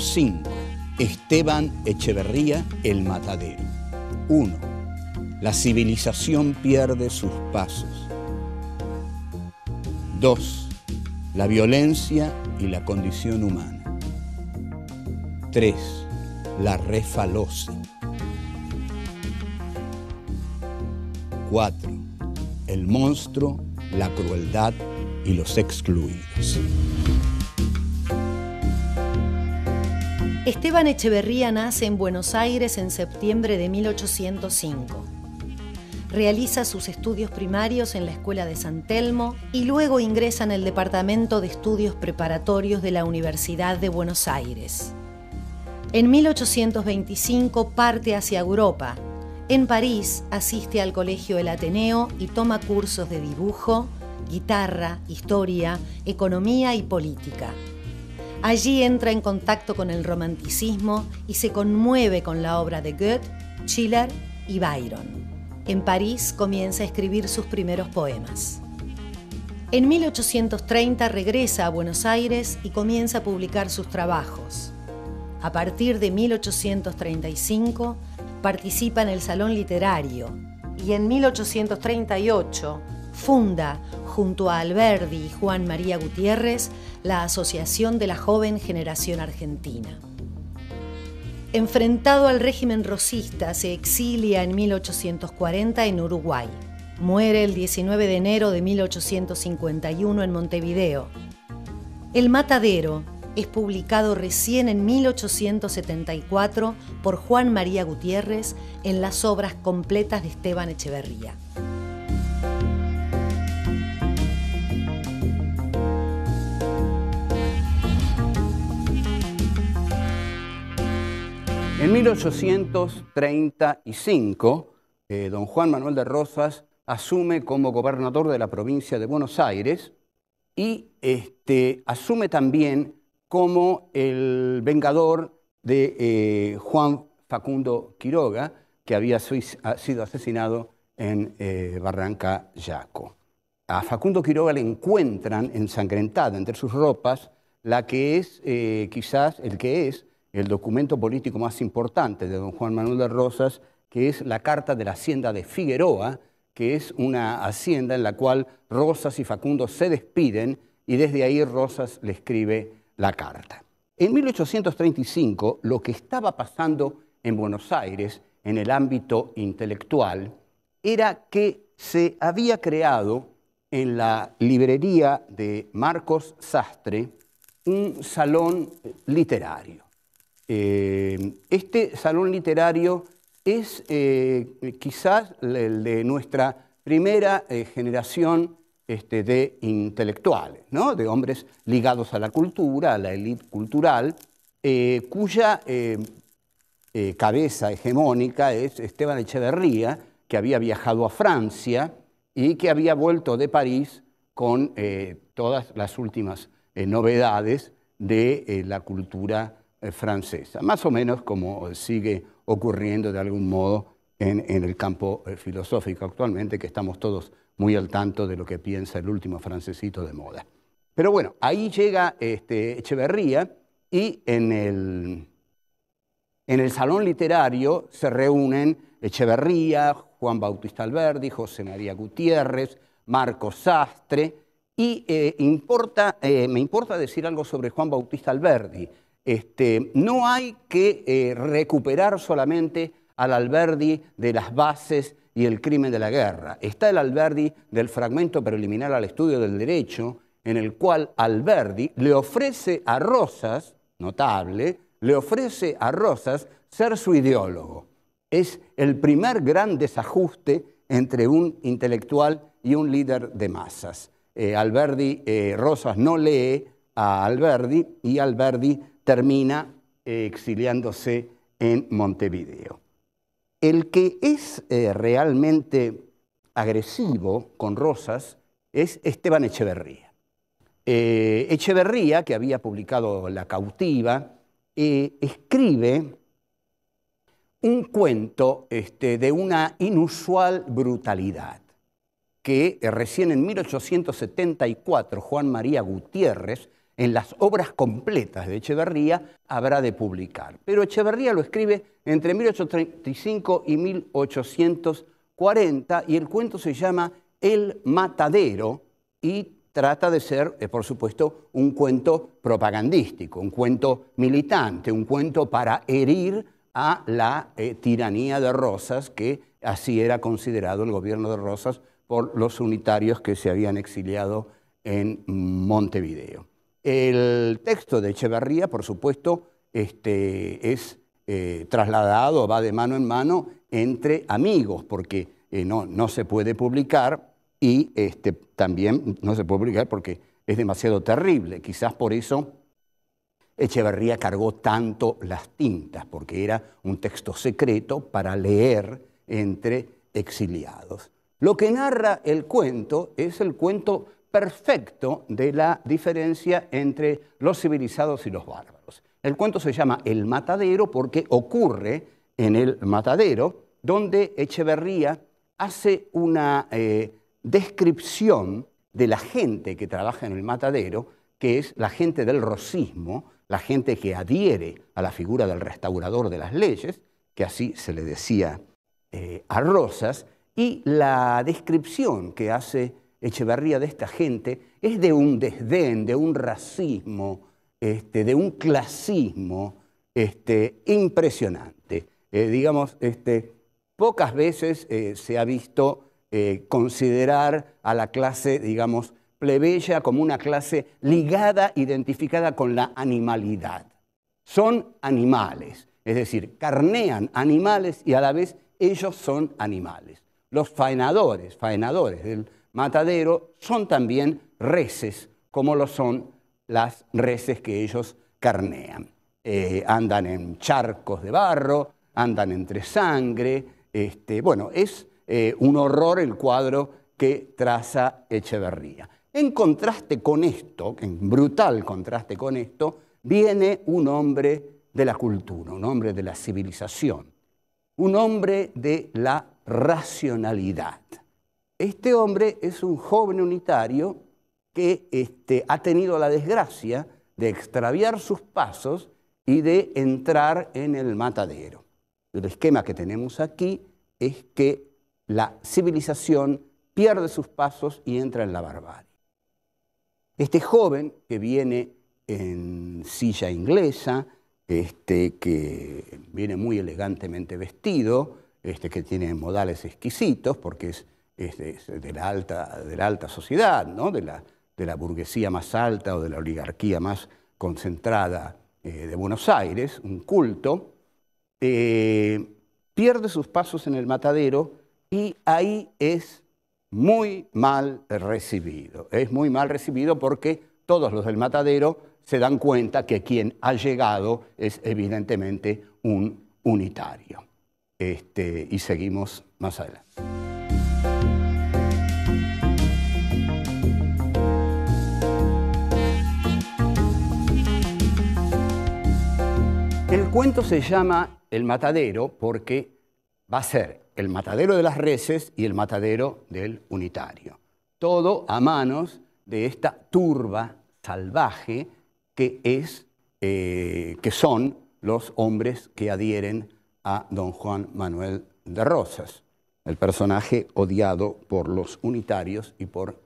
5. Esteban Echeverría, el matadero. 1. La civilización pierde sus pasos. 2. La violencia y la condición humana. 3. La refalosa. 4. El monstruo, la crueldad y los excluidos. Esteban Echeverría nace en Buenos Aires en septiembre de 1805. Realiza sus estudios primarios en la Escuela de San Telmo y luego ingresa en el Departamento de Estudios Preparatorios de la Universidad de Buenos Aires. En 1825 parte hacia Europa. En París asiste al Colegio El Ateneo y toma cursos de dibujo, guitarra, historia, economía y política. Allí entra en contacto con el romanticismo y se conmueve con la obra de Goethe, Schiller y Byron. En París comienza a escribir sus primeros poemas. En 1830 regresa a Buenos Aires y comienza a publicar sus trabajos. A partir de 1835 participa en el Salón Literario y en 1838 funda junto a Alberdi y Juan María Gutiérrez, la Asociación de la Joven Generación Argentina. Enfrentado al régimen rosista, se exilia en 1840 en Uruguay. Muere el 19 de enero de 1851 en Montevideo. El Matadero es publicado recién en 1874 por Juan María Gutiérrez en las obras completas de Esteban Echeverría. En 1835, eh, don Juan Manuel de Rosas asume como gobernador de la provincia de Buenos Aires y este, asume también como el vengador de eh, Juan Facundo Quiroga, que había sido asesinado en eh, Barranca Yaco. A Facundo Quiroga le encuentran ensangrentada entre sus ropas la que es, quizás, el que es el documento político más importante de don Juan Manuel de Rosas, que es la Carta de la Hacienda de Figueroa, que es una hacienda en la cual Rosas y Facundo se despiden y desde ahí Rosas le escribe la carta. En 1835, lo que estaba pasando en Buenos Aires en el ámbito intelectual era que se había creado en la librería de Marcos Sastre un salón literario. Eh, este salón literario es eh, quizás el de nuestra primera eh, generación este, de intelectuales, de hombres ligados a la cultura, a la élite cultural, cuya cabeza hegemónica es Esteban Echeverría, que había viajado a Francia y que había vuelto de París con todas las últimas novedades de la cultura eh, francesa, más o menos como eh, sigue ocurriendo de algún modo en, el campo eh, filosófico actualmente, que estamos todos muy al tanto de lo que piensa el último francesito de moda. Pero bueno, ahí llega este, Echeverría y en el, en el salón literario se reúnen Echeverría, Juan Bautista Alberdi, José María Gutiérrez, Marco Sastre, y importa, me importa decir algo sobre Juan Bautista Alberdi, este, no hay que eh, recuperar solamente al Alberdi de las bases y el crimen de la guerra. Está el Alberdi del fragmento preliminar al estudio del derecho, en el cual Alberdi le ofrece a Rosas, notable, le ofrece a Rosas ser su ideólogo. Es el primer gran desajuste entre un intelectual y un líder de masas. Eh, Alberdi, eh, Rosas no lee a Alberdi y Alberdi termina eh, exiliándose en Montevideo. El que es eh, realmente agresivo con Rosas es Esteban Echeverría. Eh, Echeverría, que había publicado La cautiva, escribe un cuento este, de una inusual brutalidad, que recién en 1874 Juan María Gutiérrez en las obras completas de Echeverría habrá de publicar. Pero Echeverría lo escribe entre 1835 y 1840 y el cuento se llama El Matadero y trata de ser, eh, por supuesto, un cuento propagandístico, un cuento militante, un cuento para herir a la eh, tiranía de Rosas, que así era considerado el gobierno de Rosas por los unitarios que se habían exiliado en Montevideo. El texto de Echeverría, por supuesto, este, es eh, trasladado, va de mano en mano entre amigos, porque eh, no, no, se puede publicar y este, también no se puede publicar porque es demasiado terrible. Quizás por eso Echeverría cargó tanto las tintas, porque era un texto secreto para leer entre exiliados. Lo que narra el cuento es el cuento perfecto de la diferencia entre los civilizados y los bárbaros. El cuento se llama El Matadero porque ocurre en el Matadero, donde Echeverría hace una eh, descripción de la gente que trabaja en el Matadero, que es la gente del rosismo, la gente que adhiere a la figura del restaurador de las leyes, que así se le decía eh, a Rosas, y la descripción que hace Echeverría de esta gente es de un desdén, de un racismo, este, de un clasismo este, impresionante. Eh, digamos, este, pocas veces eh, se ha visto eh, considerar a la clase, digamos, plebeya como una clase ligada, identificada con la animalidad. Son animales, es decir, carnean animales y a la vez ellos son animales. Los faenadores, faenadores del matadero son también reses, como lo son las reses que ellos carnean. Eh, andan en charcos de barro, andan entre sangre. Este, bueno, es eh, un horror el cuadro que traza Echeverría. En contraste con esto, en brutal contraste con esto, viene un hombre de la cultura, un hombre de la civilización, un hombre de la racionalidad. Este hombre es un joven unitario que este, ha tenido la desgracia de extraviar sus pasos y de entrar en el matadero. El esquema que tenemos aquí es que la civilización pierde sus pasos y entra en la barbarie. Este joven que viene en silla inglesa, este, que viene muy elegantemente vestido, este, que tiene modales exquisitos porque es de, la alta, de la alta sociedad, ¿no? de, la, burguesía más alta o de la oligarquía más concentrada eh, de Buenos Aires, un culto, eh, pierde sus pasos en el matadero y ahí es muy mal recibido. Es muy mal recibido porque todos los del matadero se dan cuenta que quien ha llegado es evidentemente un unitario. Este, y seguimos más adelante. El cuento se llama El Matadero porque va a ser el matadero de las reses y el matadero del unitario. Todo a manos de esta turba salvaje que, es, eh, que son los hombres que adhieren a don Juan Manuel de Rosas, el personaje odiado por los unitarios y, por,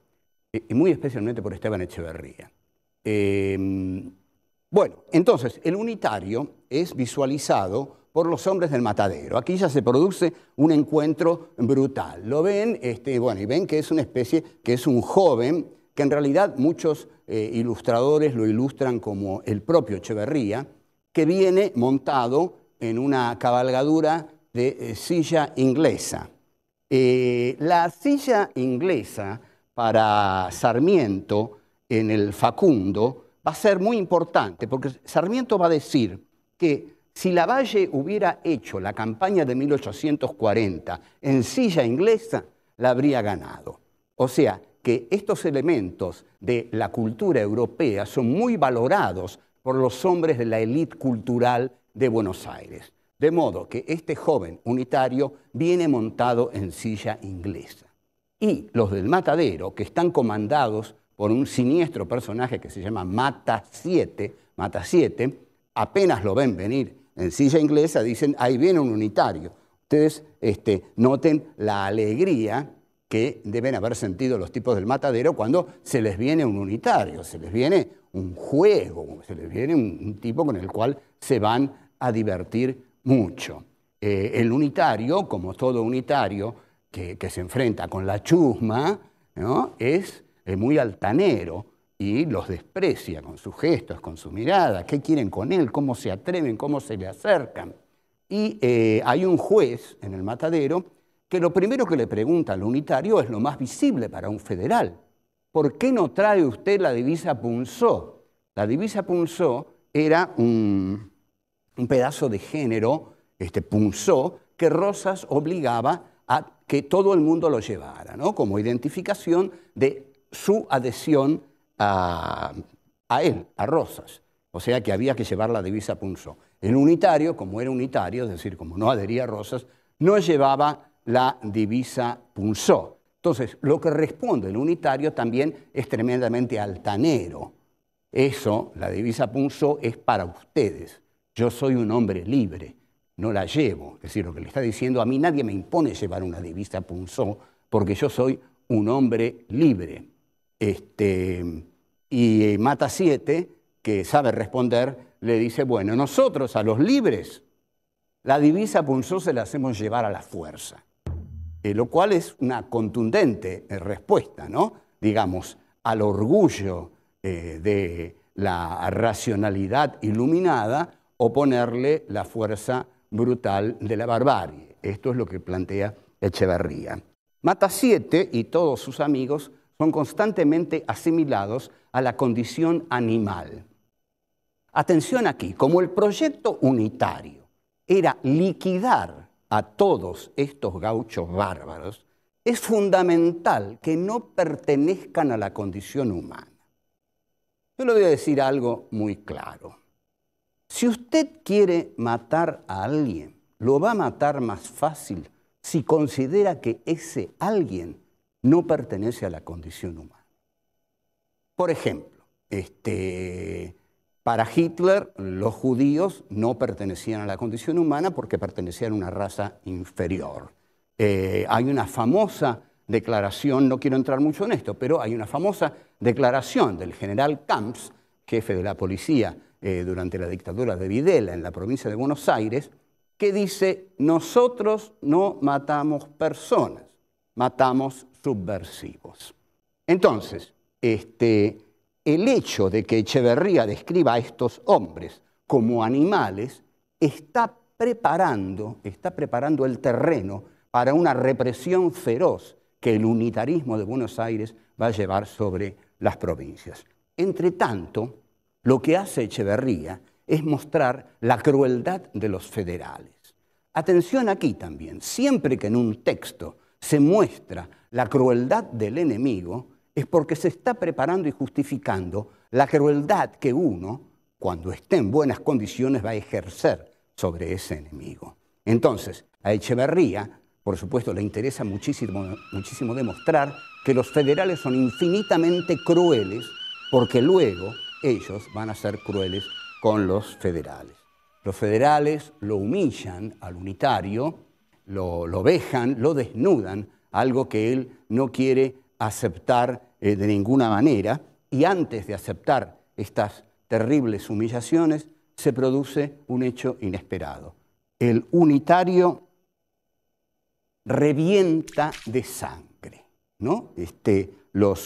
eh, muy especialmente por Esteban Echeverría. Eh, bueno, entonces, el unitario es visualizado por los hombres del matadero. Aquí ya se produce un encuentro brutal. Lo ven, este, bueno, y ven que es una especie, que es un joven, que en realidad muchos eh, ilustradores lo ilustran como el propio Echeverría, que viene montado en una cabalgadura de eh, silla inglesa. Eh, la silla inglesa para Sarmiento en el Facundo va a ser muy importante, porque Sarmiento va a decir que si Lavalle hubiera hecho la campaña de 1840 en silla inglesa, la habría ganado. O sea, que estos elementos de la cultura europea son muy valorados por los hombres de la élite cultural de Buenos Aires. De modo que este joven unitario viene montado en silla inglesa. Y los del matadero, que están comandados por un siniestro personaje que se llama Mata 7, Mata 7, apenas lo ven venir en silla inglesa, dicen, ahí viene un unitario. Ustedes este, noten la alegría que deben haber sentido los tipos del matadero cuando se les viene un unitario, se les viene un juego, se les viene un, tipo con el cual se van a divertir mucho. Eh, el unitario, como todo unitario que, se enfrenta con la chusma, es es muy altanero y los desprecia con sus gestos, con su mirada, qué quieren con él, cómo se atreven, cómo se le acercan. Y eh, hay un juez en el matadero que lo primero que le pregunta al unitario es lo más visible para un federal. ¿Por qué no trae usted la divisa punzó? La divisa punzó era un, pedazo de género, este punzó, que Rosas obligaba a que todo el mundo lo llevara, ¿no? como identificación de su adhesión a, él, a Rosas. O sea que había que llevar la divisa Punzó. El unitario, como era unitario, es decir, como no adhería a Rosas, no llevaba la divisa Punzó. Entonces, lo que responde el unitario también es tremendamente altanero. Eso, la divisa Punzó, es para ustedes. Yo soy un hombre libre, no la llevo. Es decir, lo que le está diciendo, a mí nadie me impone llevar una divisa Punzó porque yo soy un hombre libre este, y eh, mata siete, que sabe responder, le dice, bueno, nosotros a los libres, la divisa punzó se la hacemos llevar a la fuerza, eh, lo cual es una contundente eh, respuesta, ¿no? Digamos, al orgullo de la racionalidad iluminada, oponerle la fuerza brutal de la barbarie. Esto es lo que plantea Echeverría. Mata siete y todos sus amigos son constantemente asimilados a la condición animal. Atención aquí, como el proyecto unitario era liquidar a todos estos gauchos bárbaros, es fundamental que no pertenezcan a la condición humana. Yo le voy a decir algo muy claro. Si usted quiere matar a alguien, lo va a matar más fácil si considera que ese alguien no pertenece a la condición humana. Por ejemplo, este, para Hitler los judíos no pertenecían a la condición humana porque pertenecían a una raza inferior. Eh, hay una famosa declaración, no quiero entrar mucho en esto, pero hay una famosa declaración del general Camps, jefe de la policía eh, durante la dictadura de Videla en la provincia de Buenos Aires, que dice, nosotros no matamos personas, matamos subversivos. Entonces, este, el hecho de que Echeverría describa a estos hombres como animales está preparando, está preparando el terreno para una represión feroz que el unitarismo de Buenos Aires va a llevar sobre las provincias. Entre tanto, lo que hace Echeverría es mostrar la crueldad de los federales. Atención aquí también, siempre que en un texto se muestra la crueldad del enemigo es porque se está preparando y justificando la crueldad que uno, cuando esté en buenas condiciones, va a ejercer sobre ese enemigo. Entonces, a Echeverría, por supuesto, le interesa muchísimo, muchísimo demostrar que los federales son infinitamente crueles porque luego ellos van a ser crueles con los federales. Los federales lo humillan al unitario, lo, lo vejan, lo desnudan algo que él no quiere aceptar eh, de ninguna manera, y antes de aceptar estas terribles humillaciones, se produce un hecho inesperado. El unitario revienta de sangre, ¿no? Este, los,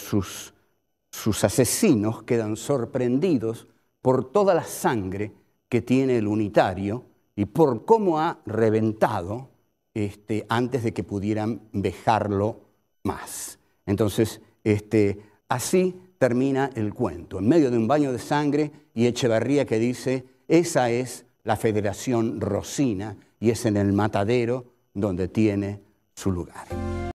sus asesinos quedan sorprendidos por toda la sangre que tiene el unitario y por cómo ha reventado este, antes de que pudieran dejarlo más. Entonces, este, así termina el cuento, en medio de un baño de sangre y Echevarría que dice, esa es la Federación Rosina y es en el matadero donde tiene su lugar.